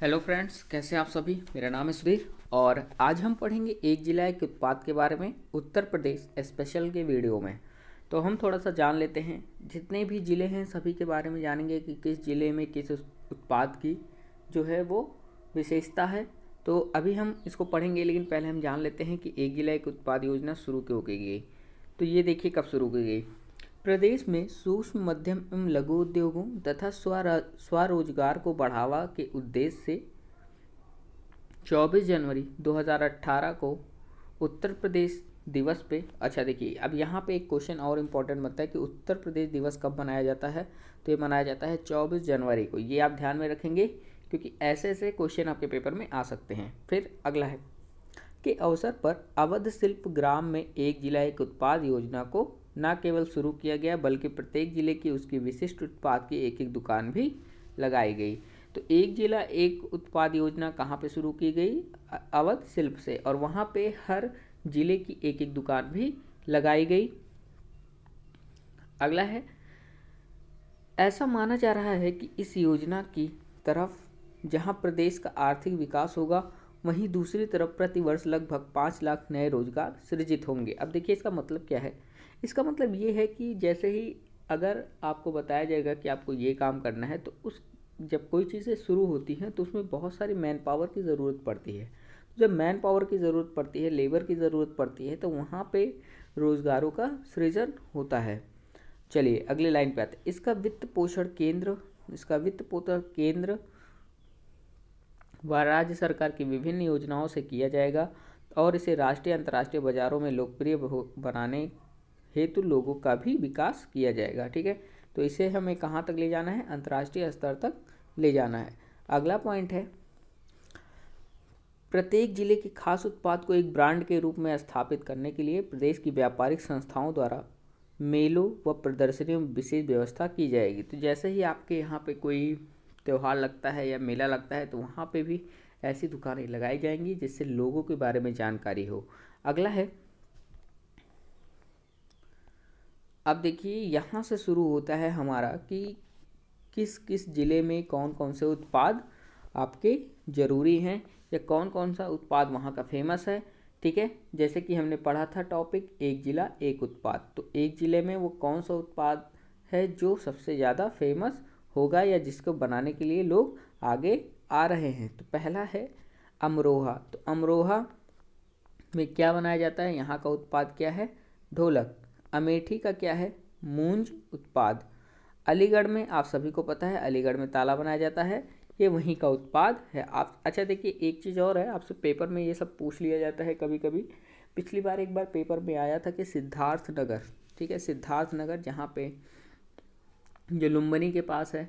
hello friends कैसे आप सभी मेरा नाम है सुधीर और आज हम पढ़ेंगे एक जिला के उत्पाद के बारे में उत्तर प्रदेश स्पेशल के वीडियो में तो हम थोड़ा सा जान लेते हैं जितने भी ज़िले हैं सभी के बारे में जानेंगे कि किस ज़िले में किस उत्पाद की जो है वो विशेषता है तो अभी हम इसको पढ़ेंगे लेकिन पहले हम जान लेते हैं कि एक जिला एक उत्पाद योजना शुरू क्यों की गई तो ये देखिए कब शुरू की गई प्रदेश में सूक्ष्म मध्यम एवं लघु उद्योगों तथा स्वरोजगार को बढ़ावा के उद्देश्य से 24 जनवरी 2018 को उत्तर प्रदेश दिवस पे अच्छा देखिए अब यहाँ पे एक क्वेश्चन और इम्पोर्टेंट बनता है कि उत्तर प्रदेश दिवस कब मनाया जाता है तो ये मनाया जाता है 24 जनवरी को ये आप ध्यान में रखेंगे क्योंकि ऐसे ऐसे क्वेश्चन आपके पेपर में आ सकते हैं फिर अगला है के अवसर पर अवध शिल्प ग्राम में एक जिला एक उत्पाद योजना को न केवल शुरू किया गया बल्कि प्रत्येक जिले की उसकी विशिष्ट उत्पाद की एक एक दुकान भी लगाई गई तो एक जिला एक उत्पाद योजना कहाँ पे शुरू की गई अवध शिल्प से और वहाँ पे हर जिले की एक एक दुकान भी लगाई गई अगला है ऐसा माना जा रहा है कि इस योजना की तरफ जहाँ प्रदेश का आर्थिक विकास होगा वहीं दूसरी तरफ प्रतिवर्ष लगभग पाँच लाख नए रोजगार सृजित होंगे अब देखिए इसका मतलब क्या है इसका मतलब ये है कि जैसे ही अगर आपको बताया जाएगा कि आपको ये काम करना है तो उस जब कोई चीज़ें शुरू होती हैं तो उसमें बहुत सारी मैन पावर की ज़रूरत पड़ती है जब मैन पावर की ज़रूरत पड़ती है लेबर की ज़रूरत पड़ती है तो वहाँ पे रोज़गारों का सृजन होता है चलिए अगले लाइन पे आते हैं इसका वित्त पोषण केंद्र इसका वित्त पोषण केंद्र व राज्य सरकार की विभिन्न योजनाओं से किया जाएगा और इसे राष्ट्रीय अंतर्राष्ट्रीय बाज़ारों में लोकप्रिय बनाने हेतु लोगों का भी विकास किया जाएगा ठीक है तो इसे हमें कहाँ तक ले जाना है अंतर्राष्ट्रीय स्तर तक ले जाना है अगला पॉइंट है प्रत्येक जिले के खास उत्पाद को एक ब्रांड के रूप में स्थापित करने के लिए प्रदेश की व्यापारिक संस्थाओं द्वारा मेलों व प्रदर्शनियों में विशेष व्यवस्था की जाएगी तो जैसे ही आपके यहाँ पे कोई त्यौहार लगता है या मेला लगता है तो वहाँ पे भी ऐसी दुकानें लगाई जाएंगी जिससे लोगों के बारे में जानकारी हो अगला है अब देखिए यहाँ से शुरू होता है हमारा कि किस किस ज़िले में कौन कौन से उत्पाद आपके ज़रूरी हैं या कौन कौन सा उत्पाद वहाँ का फेमस है ठीक है जैसे कि हमने पढ़ा था टॉपिक एक ज़िला एक उत्पाद तो एक ज़िले में वो कौन सा उत्पाद है जो सबसे ज़्यादा फेमस होगा या जिसको बनाने के लिए लोग आगे आ रहे हैं तो पहला है अमरोहा तो अमरोहा में क्या बनाया जाता है यहाँ का उत्पाद क्या है ढोलक अमेठी का क्या है मूंज उत्पाद अलीगढ़ में आप सभी को पता है अलीगढ़ में ताला बनाया जाता है ये वहीं का उत्पाद है आप अच्छा देखिए एक चीज़ और है आपसे पेपर में ये सब पूछ लिया जाता है कभी कभी पिछली बार एक बार पेपर में आया था कि सिद्धार्थ नगर ठीक है सिद्धार्थ नगर जहाँ पे जो लुम्बनी के पास है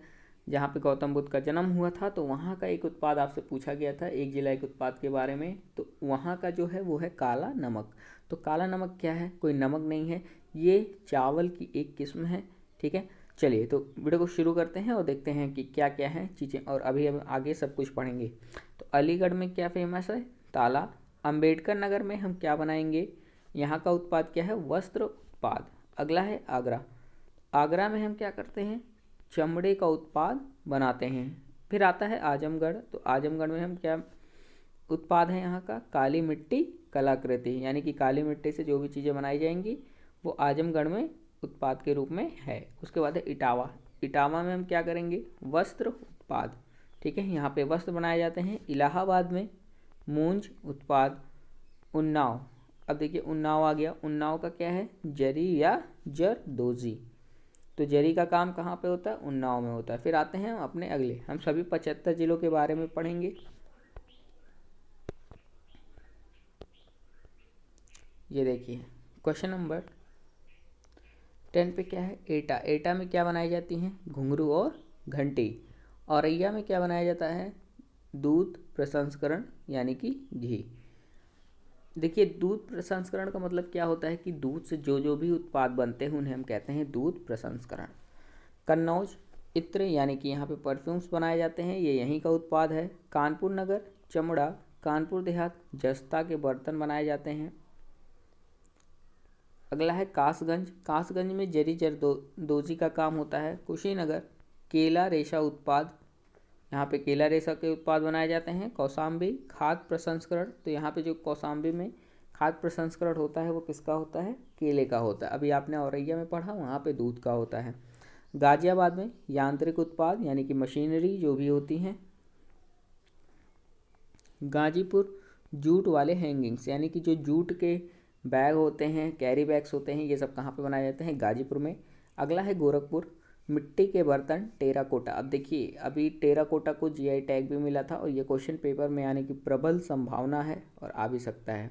जहाँ पे गौतम बुद्ध का जन्म हुआ था तो वहाँ का एक उत्पाद आपसे पूछा गया था एक जिला एक उत्पाद के बारे में तो वहाँ का जो है वो है काला नमक तो काला नमक क्या है कोई नमक नहीं है ये चावल की एक किस्म है ठीक है चलिए तो वीडियो को शुरू करते हैं और देखते हैं कि क्या क्या है चीज़ें और अभी हम आगे सब कुछ पढ़ेंगे तो अलीगढ़ में क्या फेमस है ताला अम्बेडकर नगर में हम क्या बनाएंगे यहाँ का उत्पाद क्या है वस्त्र उत्पाद अगला है आगरा आगरा में हम क्या करते हैं चमड़े का उत्पाद बनाते हैं फिर आता है आजमगढ़ तो आजमगढ़ में हम क्या उत्पाद है यहाँ का काली मिट्टी कलाकृति यानी कि काली मिट्टी से जो भी चीज़ें बनाई जाएंगी वो आजमगढ़ में उत्पाद के रूप में है उसके बाद है इटावा इटावा में हम क्या करेंगे वस्त्र उत्पाद ठीक है यहाँ पे वस्त्र बनाए जाते हैं इलाहाबाद में मूंज उत्पाद उन्नाव अब देखिए उन्नाव आ गया उन्नाव का क्या है जरी या जरदोजी तो जरी का काम कहाँ पे होता है उन्नाव में होता है फिर आते हैं हम अपने अगले हम सभी पचहत्तर जिलों के बारे में पढ़ेंगे ये देखिए क्वेश्चन नंबर टेन पे क्या है एटा एटा में क्या बनाई जाती हैं घुंघरू और घंटी औरैया में क्या बनाया जाता है दूध प्रसंस्करण यानी कि घी देखिए दूध प्रसंस्करण का मतलब क्या होता है कि दूध से जो जो भी उत्पाद बनते हैं उन्हें हम कहते हैं दूध प्रसंस्करण कन्नौज इत्र यानी कि यहाँ पे परफ्यूम्स बनाए जाते हैं ये यहीं का उत्पाद है कानपुर नगर चमड़ा कानपुर देहात जस्ता के बर्तन बनाए जाते हैं अगला है कासगंज कासगंज में जरी जरदोजी का काम होता है कुशीनगर केला रेशा उत्पाद यहाँ पे केला रेशा के उत्पाद बनाए जाते हैं कौसाम्बी खाद प्रसंस्करण तो यहाँ पे जो कौसाम्बी में खाद प्रसंस्करण होता है वो किसका होता है केले का होता है अभी आपने औरैया में पढ़ा वहाँ पे दूध का होता है गाजियाबाद में यांत्रिक उत्पाद यानी कि मशीनरी जो भी होती हैं गाजीपुर जूट वाले हैंगिंग्स यानी कि जो जूट के बैग होते हैं कैरी बैग्स होते हैं ये सब कहाँ पर बनाए जाते हैं गाजीपुर में अगला है गोरखपुर मिट्टी के बर्तन टेराकोटा अब देखिए अभी टेराकोटा को जीआई टैग भी मिला था और ये क्वेश्चन पेपर में आने की प्रबल संभावना है और आ भी सकता है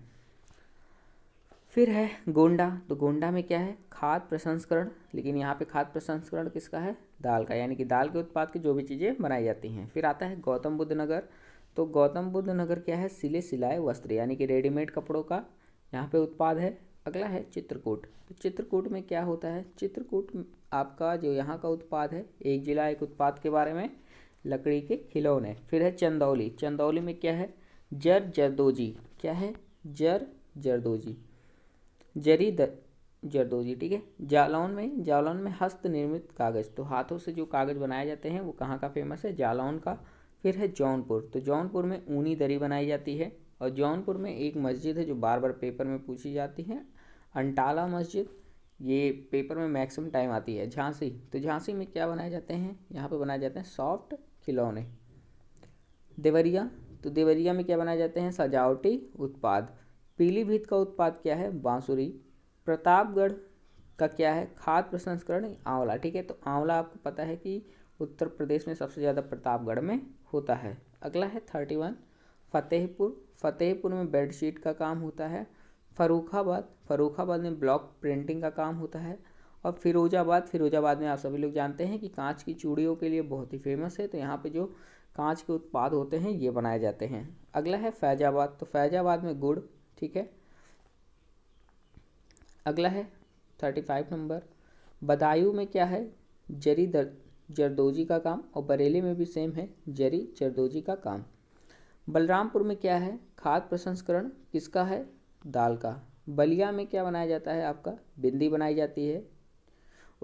फिर है गोंडा तो गोंडा में क्या है खाद प्रसंस्करण लेकिन यहाँ पे खाद प्रसंस्करण किसका है दाल का यानी कि दाल के उत्पाद की जो भी चीज़ें बनाई जाती हैं फिर आता है गौतम बुद्ध नगर तो गौतम बुद्ध नगर क्या है सिले सिलाए वस्त्र यानी कि रेडीमेड कपड़ों का यहाँ पे उत्पाद है अगला है चित्रकूट तो चित्रकूट में क्या होता है चित्रकूट आपका जो यहाँ का उत्पाद है एक जिला एक उत्पाद के बारे में लकड़ी के खिलौने फिर है चंदौली चंदौली में क्या है जर जरदोजी क्या है जर जरदोजी जरी द जरदोजी ठीक है जालौन में जालौन में हस्त निर्मित कागज़ तो हाथों से जो कागज़ बनाए जाते हैं वो कहाँ का फेमस है जालौन का फिर है जौनपुर तो जौनपुर में ऊनी दरी बनाई जाती है और जौनपुर में एक मस्जिद है जो बार बार पेपर में पूछी जाती है अंटाला मस्जिद ये पेपर में मैक्सिमम टाइम आती है झांसी तो झांसी में क्या बनाए जाते हैं यहाँ पे बनाए जाते हैं सॉफ्ट खिलौने देवरिया तो देवरिया में क्या बनाए जाते हैं सजावटी उत्पाद पीलीभीत का उत्पाद क्या है बांसुरी प्रतापगढ़ का क्या है खाद प्रसंस्करण आंवला ठीक है तो आंवला आपको पता है कि उत्तर प्रदेश में सबसे ज़्यादा प्रतापगढ़ में होता है अगला है थर्टी वन फतेहपुर फतेहपुर में बेडशीट का काम होता है फरूखाबाद फरूखाबाद में ब्लॉक प्रिंटिंग का काम होता है और फिरोजाबाद फिरोजाबाद में आप सभी लोग जानते हैं कि कांच की चूड़ियों के लिए बहुत ही फेमस है तो यहाँ पे जो कांच के उत्पाद होते हैं ये बनाए जाते हैं अगला है फैजाबाद तो फैजाबाद में गुड़ ठीक है अगला है थर्टी फाइव नंबर बदायूं में क्या है जरी दर जरदोजी का काम और बरेली में भी सेम है जरी जरदोजी का काम बलरामपुर में क्या है खाद प्रसंस्करण किसका है दाल का बलिया में क्या बनाया जाता है आपका बिंदी बनाई जाती है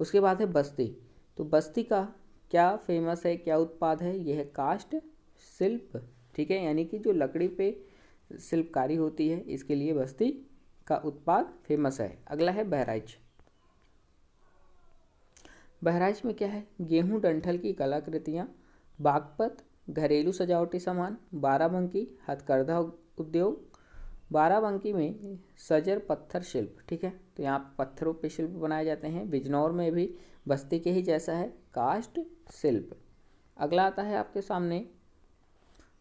उसके बाद है बस्ती तो बस्ती का क्या फेमस है क्या उत्पाद है यह है कास्ट शिल्प ठीक है यानी कि जो लकड़ी पे शिल्पकारी होती है इसके लिए बस्ती का उत्पाद फेमस है अगला है बहराइच बहराइच में क्या है गेहूं डंठल की कलाकृतियाँ बागपत घरेलू सजावटी सामान बाराबंकी हथकरघा उद्योग बाराबंकी में सजर पत्थर शिल्प ठीक है तो यहाँ पत्थरों पे शिल्प बनाए जाते हैं बिजनौर में भी बस्ती के ही जैसा है कास्ट शिल्प अगला आता है आपके सामने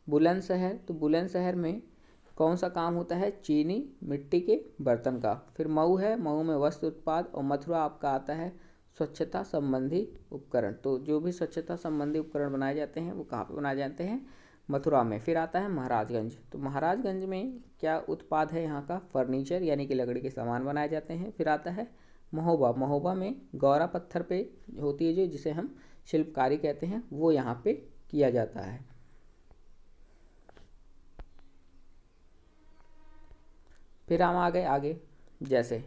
बुलंदशहर तो बुलंदशहर में कौन सा काम होता है चीनी मिट्टी के बर्तन का फिर मऊ है मऊ में वस्त्र उत्पाद और मथुरा आपका आता है स्वच्छता संबंधी उपकरण तो जो भी स्वच्छता संबंधी उपकरण बनाए जाते हैं वो कहाँ पर बनाए जाते हैं मथुरा में फिर आता है महाराजगंज तो महाराजगंज में क्या उत्पाद है यहाँ का फर्नीचर यानी कि लकड़ी के सामान बनाए जाते हैं फिर आता है महोबा महोबा में गौरा पत्थर पे होती है जो जिसे हम शिल्पकारी कहते हैं वो यहाँ पे किया जाता है फिर हम आ गए आगे जैसे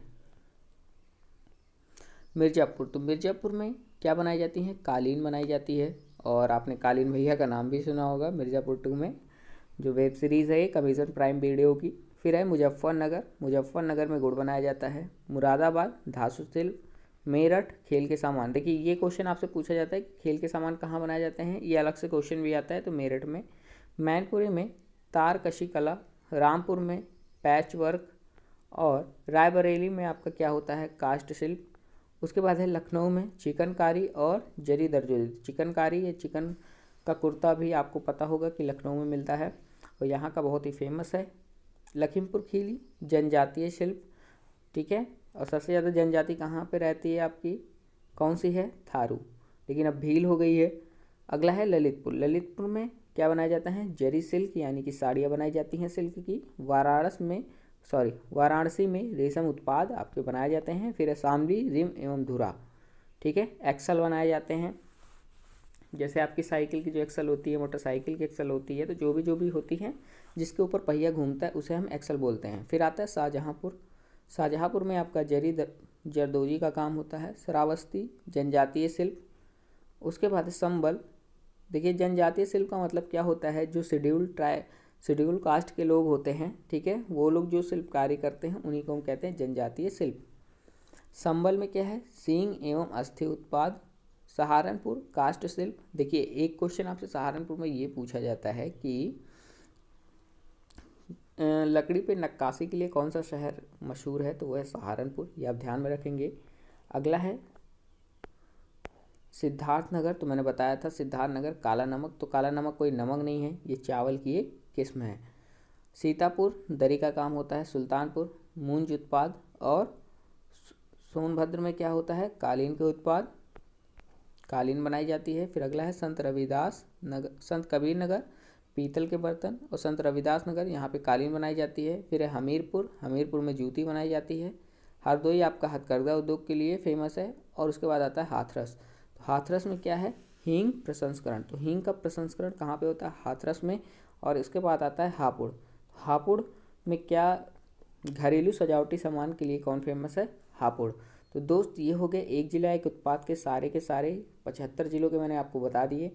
मिर्ज़ापुर तो मिर्ज़ापुर में क्या बनाई जाती है कालीन बनाई जाती है और आपने कालीन भैया का नाम भी सुना होगा मिर्ज़ापुर टू में जो वेब सीरीज़ है एक अमेज़न प्राइम वीडियो की फिर है मुजफ्फरनगर मुजफ्फरनगर में गुड़ बनाया जाता है मुरादाबाद धासु शिल्प मेरठ खेल के सामान देखिए ये क्वेश्चन आपसे पूछा जाता है कि खेल के सामान कहाँ बनाए जाते हैं ये अलग से क्वेश्चन भी आता है तो मेरठ में मैनपुरी में तारकशी कला रामपुर में पैच वर्क और रायबरेली में आपका क्या होता है कास्ट शिल्प उसके बाद है लखनऊ में चिकनकारी और जरी दर्जोरी चिकनकारी या चिकन का कुर्ता भी आपको पता होगा कि लखनऊ में मिलता है और यहाँ का बहुत ही फेमस है लखीमपुर खीली जनजातीय शिल्प ठीक है और सबसे ज़्यादा जनजाति कहाँ पे रहती है आपकी कौन सी है थारू लेकिन अब भील हो गई है अगला है ललितपुर ललितपुर में क्या बनाया जाता है जरी सिल्क यानी कि साड़ियाँ बनाई जाती हैं सिल्क की वाराणस में सॉरी वाराणसी में रेशम उत्पाद आपके बनाए जाते हैं फिर असामली रिम एवं धुरा ठीक है एक्सल बनाए जाते हैं जैसे आपकी साइकिल की जो एक्सल होती है मोटरसाइकिल की एक्सल होती है तो जो भी जो भी होती है जिसके ऊपर पहिया घूमता है उसे हम एक्सल बोलते हैं फिर आता है शाहजहाँपुर शाहजहाँपुर में आपका जरी जरदोजी का काम होता है शरावस्ती जनजातीय शिल्प उसके बाद संबल देखिए जनजातीय शिल्प का मतलब क्या होता है जो शेड्यूल ट्राई शेड्यूल कास्ट के लोग होते हैं ठीक है वो लोग जो शिल्पकारी करते हैं उन्हीं को हम कहते हैं जनजातीय शिल्प संबल में क्या है सींग एवं अस्थि उत्पाद सहारनपुर कास्ट शिल्प देखिए एक क्वेश्चन आपसे सहारनपुर में ये पूछा जाता है कि लकड़ी पे नक्काशी के लिए कौन सा शहर मशहूर है तो वह है सहारनपुर ये आप ध्यान में रखेंगे अगला है सिद्धार्थ नगर तो मैंने बताया था सिद्धार्थ नगर काला नमक तो काला नमक कोई नमक नहीं है ये चावल की एक किस्म है सीतापुर दरी का काम होता है सुल्तानपुर मूंज उत्पाद और सोनभद्र में क्या होता है कालीन के उत्पाद कालीन बनाई जाती है फिर अगला है संत रविदास नगर संत कबीर नगर पीतल के बर्तन और संत रविदास नगर यहाँ पे कालीन बनाई जाती है फिर है हमीरपुर हमीरपुर में जूती बनाई जाती है हरदोई आपका हथकरघा उद्योग के लिए फेमस है और उसके बाद आता है हाथरस तो हाथरस में क्या है हींग प्रसंस्करण तो हींग का प्रसंस्करण कहाँ पे होता है हाथरस में और इसके बाद आता है हापुड़ हापुड़ में क्या घरेलू सजावटी सामान के लिए कौन फेमस है हापुड़ तो दोस्त ये हो गए एक जिला एक उत्पाद के सारे के सारे पचहत्तर ज़िलों के मैंने आपको बता दिए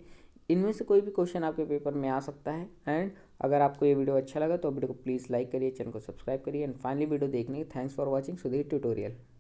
इनमें से कोई भी क्वेश्चन आपके पेपर में आ सकता है एंड अगर आपको ये वीडियो अच्छा लगा तो वीडियो को प्लीज़ लाइक करिए चैनल को सब्सक्राइब करिए एंड फाइनली वीडियो देखने के thanks for watching Sudhir tutorial